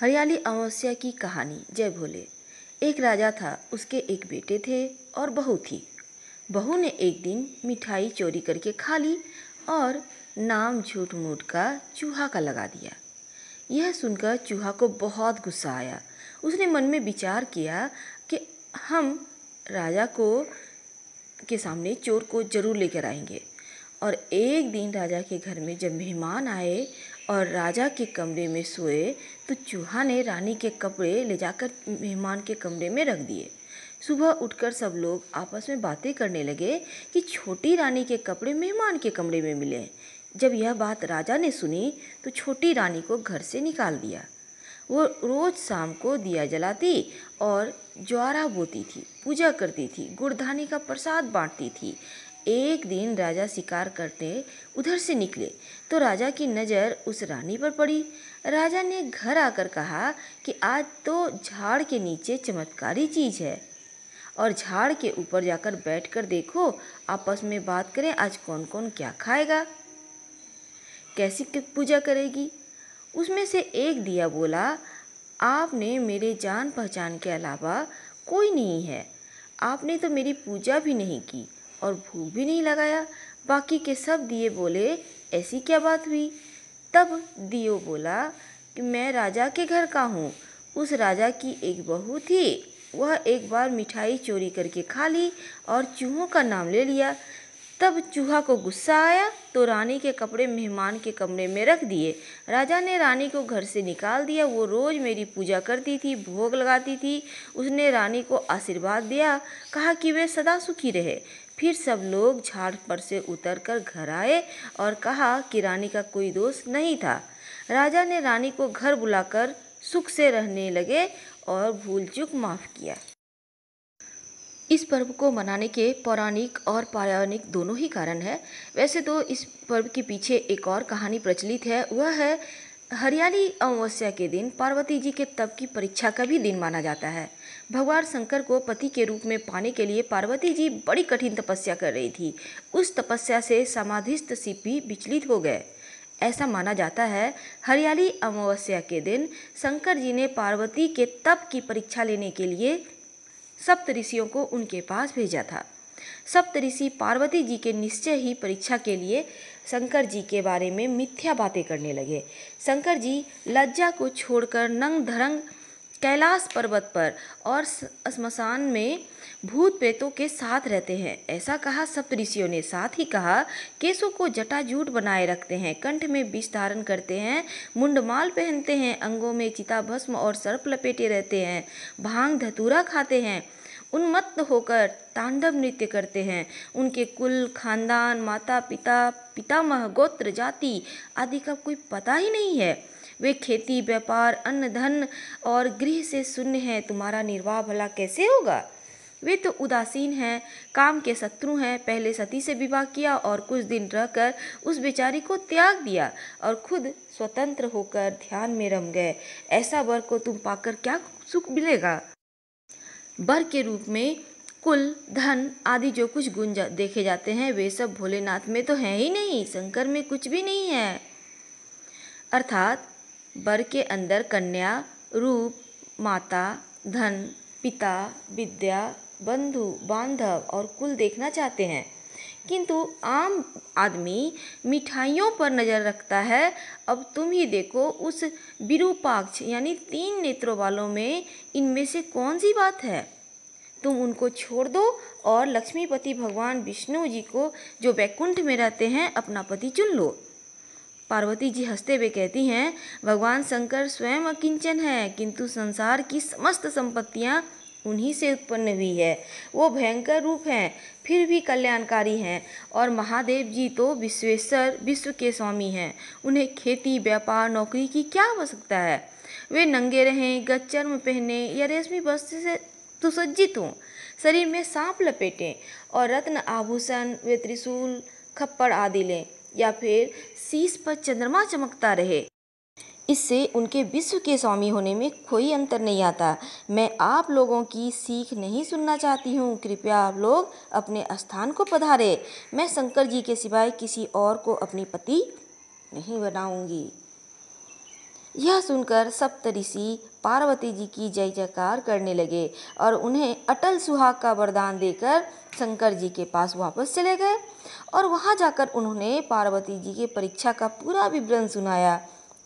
हरियाली अमावस्या की कहानी जय भोले एक राजा था उसके एक बेटे थे और बहू थी बहू ने एक दिन मिठाई चोरी करके खा ली और नाम झूठ मूठ का चूहा का लगा दिया यह सुनकर चूहा को बहुत गुस्सा आया उसने मन में विचार किया कि हम राजा को के सामने चोर को ज़रूर लेकर आएंगे और एक दिन राजा के घर में जब मेहमान आए और राजा के कमरे में सोए तो चूहा ने रानी के कपड़े ले जाकर मेहमान के कमरे में रख दिए सुबह उठकर सब लोग आपस में बातें करने लगे कि छोटी रानी के कपड़े मेहमान के कमरे में मिले जब यह बात राजा ने सुनी तो छोटी रानी को घर से निकाल दिया वो रोज़ शाम को दिया जलाती और ज्वारा बोती थी पूजा करती थी गुड़धानी का प्रसाद बांटती थी एक दिन राजा शिकार करते उधर से निकले तो राजा की नज़र उस रानी पर पड़ी राजा ने घर आकर कहा कि आज तो झाड़ के नीचे चमत्कारी चीज़ है और झाड़ के ऊपर जाकर बैठकर देखो आपस में बात करें आज कौन कौन क्या खाएगा कैसी पूजा करेगी उसमें से एक दिया बोला आपने मेरे जान पहचान के अलावा कोई नहीं है आपने तो मेरी पूजा भी नहीं की और भूख भी नहीं लगाया बाकी के सब दिए बोले ऐसी क्या बात हुई तब दियो बोला कि मैं राजा के घर का हूँ उस राजा की एक बहू थी वह एक बार मिठाई चोरी करके खा ली और चूहों का नाम ले लिया तब चूहा को गुस्सा आया तो रानी के कपड़े मेहमान के कमरे में रख दिए राजा ने रानी को घर से निकाल दिया वो रोज़ मेरी पूजा करती थी भोग लगाती थी उसने रानी को आशीर्वाद दिया कहा कि वे सदा सुखी रहे फिर सब लोग झाड़ पर से उतरकर घर आए और कहा कि रानी का कोई दोस्त नहीं था राजा ने रानी को घर बुलाकर सुख से रहने लगे और भूल चूक माफ़ किया इस पर्व को मनाने के पौराणिक और पारायणिक दोनों ही कारण है वैसे तो इस पर्व के पीछे एक और कहानी प्रचलित है वह है हरियाली अमावस्या के दिन पार्वती जी के तप की परीक्षा का भी दिन माना जाता है भगवान शंकर को पति के रूप में पाने के लिए पार्वती जी बड़ी कठिन तपस्या कर रही थी उस तपस्या से समाधिस्थ सिपी विचलित हो गए ऐसा माना जाता है हरियाली अमावस्या के दिन शंकर जी ने पार्वती के तप की परीक्षा लेने के लिए सप्त ऋषियों को उनके पास भेजा था सप्त ऋषि पार्वती जी के निश्चय ही परीक्षा के लिए शंकर जी के बारे में मिथ्या बातें करने लगे शंकर जी लज्जा को छोड़कर नंग धरंग कैलाश पर्वत पर और स्मशान में भूत प्रेतों के साथ रहते हैं ऐसा कहा ऋषियों ने साथ ही कहा केसों को जटाजूट बनाए रखते हैं कंठ में विष धारण करते हैं मुंडमाल पहनते हैं अंगों में चिता भस्म और सर्प लपेटे रहते हैं भांग धतूरा खाते हैं उन्मत्त होकर तांडव नृत्य करते हैं उनके कुल खानदान माता पिता पितामह गोत्र जाति आदि का कोई पता ही नहीं है वे खेती व्यापार अन्न धन और गृह से शून्य हैं तुम्हारा निर्वाह भला कैसे होगा वे तो उदासीन हैं काम के शत्रु हैं पहले सती से विवाह किया और कुछ दिन रहकर उस बेचारी को त्याग दिया और खुद स्वतंत्र होकर ध्यान में रम गए ऐसा वर को तुम पाकर क्या सुख मिलेगा वर के रूप में कुल धन आदि जो कुछ गुण जा, देखे जाते हैं वे सब भोलेनाथ में तो हैं ही नहीं शंकर में कुछ भी नहीं है अर्थात वर के अंदर कन्या रूप माता धन पिता विद्या बंधु बांधव और कुल देखना चाहते हैं किंतु आम आदमी मिठाइयों पर नज़र रखता है अब तुम ही देखो उस विरूपाक्ष यानी तीन नेत्रों वालों में इनमें से कौन सी बात है तुम उनको छोड़ दो और लक्ष्मीपति भगवान विष्णु जी को जो वैकुंठ में रहते हैं अपना पति चुन लो पार्वती जी हंसते हुए कहती हैं भगवान शंकर स्वयं अकिंचन है किंतु संसार की समस्त संपत्तियाँ उन्हीं से उत्पन्न हुई है वो भयंकर रूप हैं फिर भी कल्याणकारी हैं और महादेव जी तो विश्वेश्वर विश्व के स्वामी हैं उन्हें खेती व्यापार नौकरी की क्या आवश्यकता है वे नंगे रहें गच्चर्म पहने या रेशमी वस्त्र से सुसज्जित हों शरीर में सांप लपेटें और रत्न आभूषण वे त्रिशूल खप्पड़ आदि लें या फिर शीश पर चंद्रमा चमकता रहे इससे उनके विश्व के स्वामी होने में कोई अंतर नहीं आता मैं आप लोगों की सीख नहीं सुनना चाहती हूँ कृपया आप लोग अपने स्थान को पधारे मैं शंकर जी के सिवाय किसी और को अपनी पति नहीं बनाऊंगी यह सुनकर सप्तऋषि पार्वती जी की जय जयकार करने लगे और उन्हें अटल सुहाग का वरदान देकर शंकर जी के पास वापस चले गए और वहाँ जाकर उन्होंने पार्वती जी के परीक्षा का पूरा विवरण सुनाया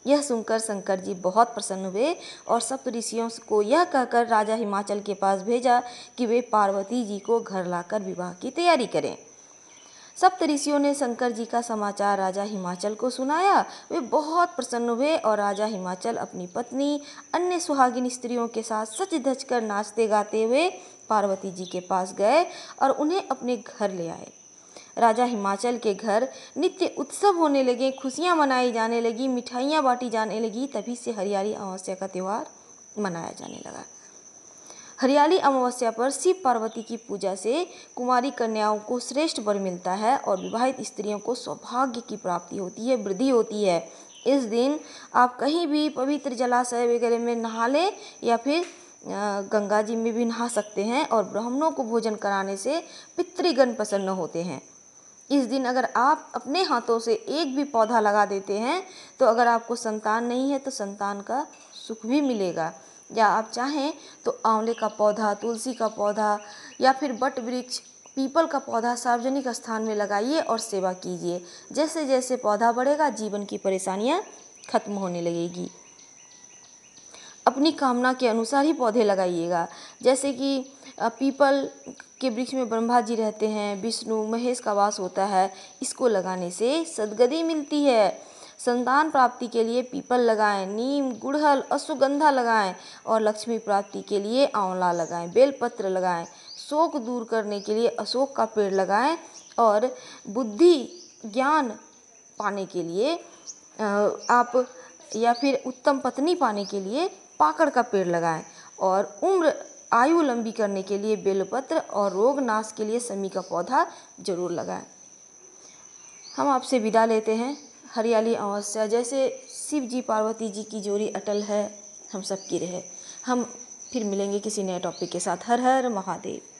यह सुनकर शंकर जी बहुत प्रसन्न हुए और सप्तऋषियों को यह कहकर राजा हिमाचल के पास भेजा कि वे पार्वती जी को घर लाकर विवाह की तैयारी करें सप्त ऋषियों ने शंकर जी का समाचार राजा हिमाचल को सुनाया वे बहुत प्रसन्न हुए और राजा हिमाचल अपनी पत्नी अन्य सुहागिन स्त्रियों के साथ सच धज कर नाचते गाते हुए पार्वती जी के पास गए और उन्हें अपने घर ले आए राजा हिमाचल के घर नित्य उत्सव होने लगे खुशियाँ मनाई जाने लगी मिठाइयाँ बांटी जाने लगी तभी से हरियाली अमावस्या का त्यौहार मनाया जाने लगा हरियाली अमावस्या पर शिव पार्वती की पूजा से कुमारी कन्याओं को श्रेष्ठ वर मिलता है और विवाहित स्त्रियों को सौभाग्य की प्राप्ति होती है वृद्धि होती है इस दिन आप कहीं भी पवित्र जलाशय वगैरह में नहा लें या फिर गंगा जी में भी नहा सकते हैं और ब्राह्मणों को भोजन कराने से पितृगण प्रसन्न होते हैं इस दिन अगर आप अपने हाथों से एक भी पौधा लगा देते हैं तो अगर आपको संतान नहीं है तो संतान का सुख भी मिलेगा या आप चाहें तो आंवले का पौधा तुलसी का पौधा या फिर बट वृक्ष पीपल का पौधा सार्वजनिक स्थान में लगाइए और सेवा कीजिए जैसे जैसे पौधा बढ़ेगा जीवन की परेशानियाँ खत्म होने लगेगी अपनी कामना के अनुसार ही पौधे लगाइएगा जैसे कि पीपल के वृक्ष में ब्रह्मा जी रहते हैं विष्णु महेश का वास होता है इसको लगाने से सदगति मिलती है संतान प्राप्ति के लिए पीपल लगाएं नीम गुड़हल अश्वगंधा लगाएं और लक्ष्मी प्राप्ति के लिए आंवला लगाएं बेलपत्र लगाएं शोक दूर करने के लिए अशोक का पेड़ लगाएं और बुद्धि ज्ञान पाने के लिए आप या फिर उत्तम पत्नी पाने के लिए पाकड़ का पेड़ लगाएं और उम्र आयु लंबी करने के लिए बेलपत्र और रोग नाश के लिए समी का पौधा जरूर लगाएं हम आपसे विदा लेते हैं हरियाली अमावस्या जैसे शिव जी पार्वती जी की जोड़ी अटल है हम सबकी रहे हम फिर मिलेंगे किसी नए टॉपिक के साथ हर हर महादेव